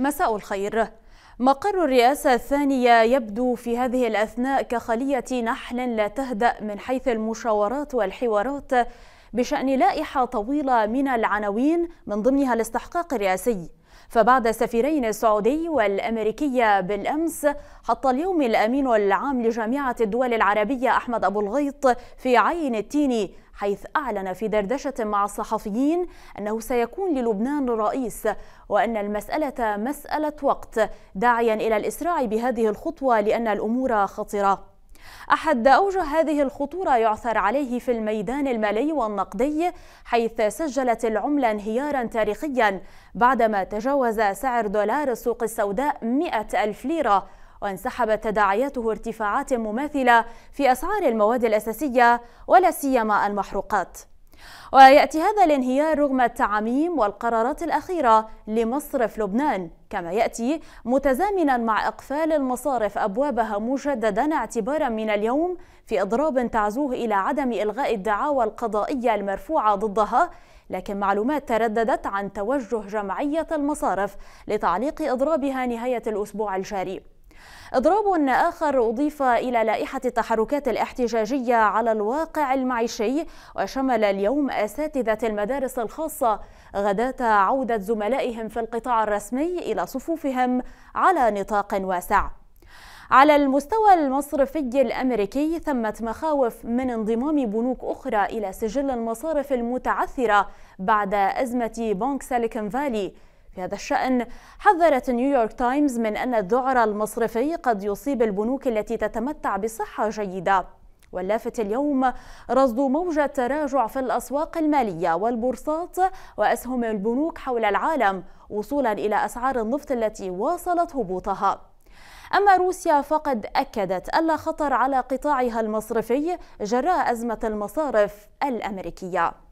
مساء الخير مقر الرئاسة الثانية يبدو في هذه الأثناء كخلية نحل لا تهدأ من حيث المشاورات والحوارات بشأن لائحة طويلة من العناوين من ضمنها الاستحقاق الرئاسي فبعد السفيرين السعودي والأمريكي بالأمس حط اليوم الأمين العام لجامعة الدول العربية أحمد أبو الغيط في عين التين حيث أعلن في دردشة مع الصحفيين أنه سيكون للبنان رئيس وأن المسألة مسألة وقت داعيا إلى الإسراع بهذه الخطوة لأن الأمور خطرة أحد أوجه هذه الخطورة يعثر عليه في الميدان المالي والنقدي حيث سجلت العملة انهيارا تاريخيا بعدما تجاوز سعر دولار السوق السوداء 100 ألف ليرة وانسحبت تداعياته ارتفاعات مماثلة في أسعار المواد الأساسية ولا سيما المحروقات ويأتي هذا الانهيار رغم التعاميم والقرارات الأخيرة لمصرف لبنان كما يأتي متزامنا مع إقفال المصارف أبوابها مجددا اعتبارا من اليوم في إضراب تعزوه إلى عدم إلغاء الدعاوى القضائية المرفوعة ضدها لكن معلومات ترددت عن توجه جمعية المصارف لتعليق إضرابها نهاية الأسبوع الجاري إضراب آخر أضيف إلى لائحة التحركات الاحتجاجية على الواقع المعيشي وشمل اليوم أساتذة المدارس الخاصة غداة عودة زملائهم في القطاع الرسمي إلى صفوفهم على نطاق واسع على المستوى المصرفي الامريكي ثمت مخاوف من انضمام بنوك اخرى الى سجل المصارف المتعثره بعد ازمه بنك سيليكون فالي في هذا الشأن حذرت نيويورك تايمز من أن الذعر المصرفي قد يصيب البنوك التي تتمتع بصحة جيدة واللافت اليوم رصد موجة تراجع في الأسواق المالية والبورصات وأسهم البنوك حول العالم وصولا إلى أسعار النفط التي واصلت هبوطها أما روسيا فقد أكدت ألا خطر على قطاعها المصرفي جراء أزمة المصارف الأمريكية